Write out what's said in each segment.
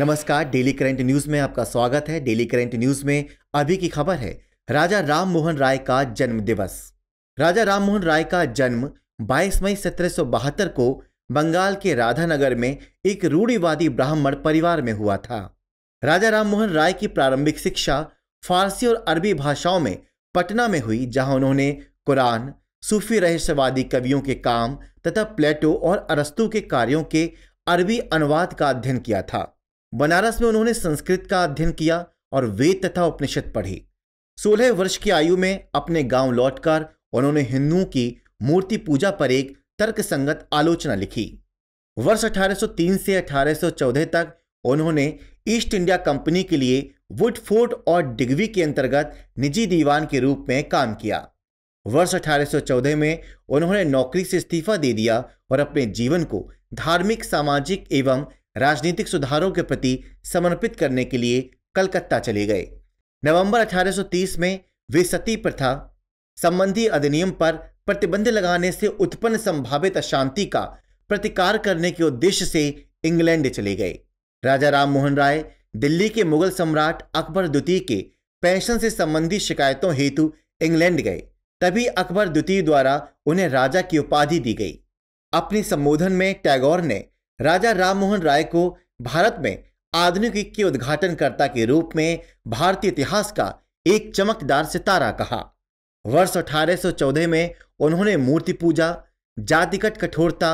नमस्कार daily current news में आपका स्वागत है डेली करंट न्यूज में अभी की खबर है राजा राम मोहन राय का जन्म दिवस राजा राम मोहन राय का जन्म 22 मई सत्रह को बंगाल के राधानगर में एक रूढ़ीवादी ब्राह्मण परिवार में हुआ था राजा राम मोहन राय की प्रारंभिक शिक्षा फारसी और अरबी भाषाओं में पटना में हुई जहां उन्होंने कुरान सूफी रहस्यवादी कवियों के काम तथा प्लेटो और अरस्तु के कार्यों के अरबी अनुवाद का अध्ययन किया था बनारस में उन्होंने संस्कृत का अध्ययन किया और वेद तथा उपनिषद पढ़ी सोलह वर्ष की आयु में अपने गांव लौटकर उन्होंने हिंदुओं की मूर्ति पूजा पर एक तर्कसंगत आलोचना लिखी वर्ष 1803 से 1814 तक उन्होंने ईस्ट इंडिया कंपनी के लिए फोर्ट और डिग्वी के अंतर्गत निजी दीवान के रूप में काम किया वर्ष 1814 में उन्होंने नौकरी से इस्तीफा दे दिया और अपने जीवन को धार्मिक सामाजिक एवं राजनीतिक सुधारों के प्रति समर्पित करने के लिए कलकत्ता चले गए नवंबर 1830 में वे सती प्रथा संबंधी अधिनियम पर प्रतिबंध लगाने से उत्पन्न संभावित अशांति का प्रतिकार करने के उद्देश्य से इंग्लैंड चले गए राजा राम मोहन राय दिल्ली के मुगल सम्राट अकबर द्वितीय के पेंशन से संबंधित शिकायतों हेतु इंग्लैंड गए तभी अकबर द्वितीय द्वारा उन्हें राजा की उपाधि दी गई अपने संबोधन में टैगोर ने राजा राममोहन राय को भारत में आधुनिक के उद्घाटनकर्ता के रूप में भारतीय इतिहास का एक चमकदार सितारा कहा वर्ष 1814 में उन्होंने मूर्ति पूजा जातिगत कठोरता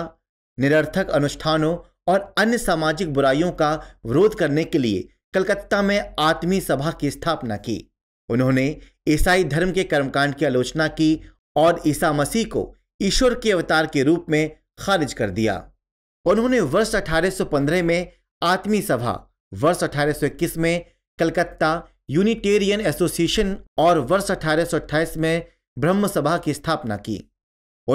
निरर्थक अनुष्ठानों और अन्य सामाजिक बुराइयों का विरोध करने के लिए कलकत्ता में आत्मी सभा की स्थापना की उन्होंने ईसाई धर्म के कर्मकांड की आलोचना की और ईसा मसीह को ईश्वर के अवतार के रूप में खारिज कर दिया उन्होंने वर्ष 1815 में आत्मी सभा वर्ष 1821 में कलकत्ता यूनिटेरियन एसोसिएशन और वर्ष 1828 में ब्रह्म सभा की स्थापना की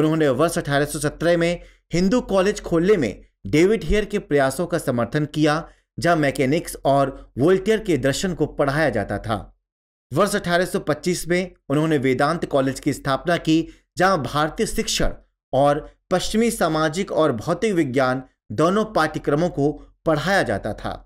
उन्होंने वर्ष 1817 में हिंदू कॉलेज खोलने में डेविड हेयर के प्रयासों का समर्थन किया जहां मैकेनिक्स और वोल्टियर के दर्शन को पढ़ाया जाता था वर्ष 1825 में उन्होंने वेदांत कॉलेज की स्थापना की जहां भारतीय शिक्षण और पश्चिमी सामाजिक और भौतिक विज्ञान दोनों पाठ्यक्रमों को पढ़ाया जाता था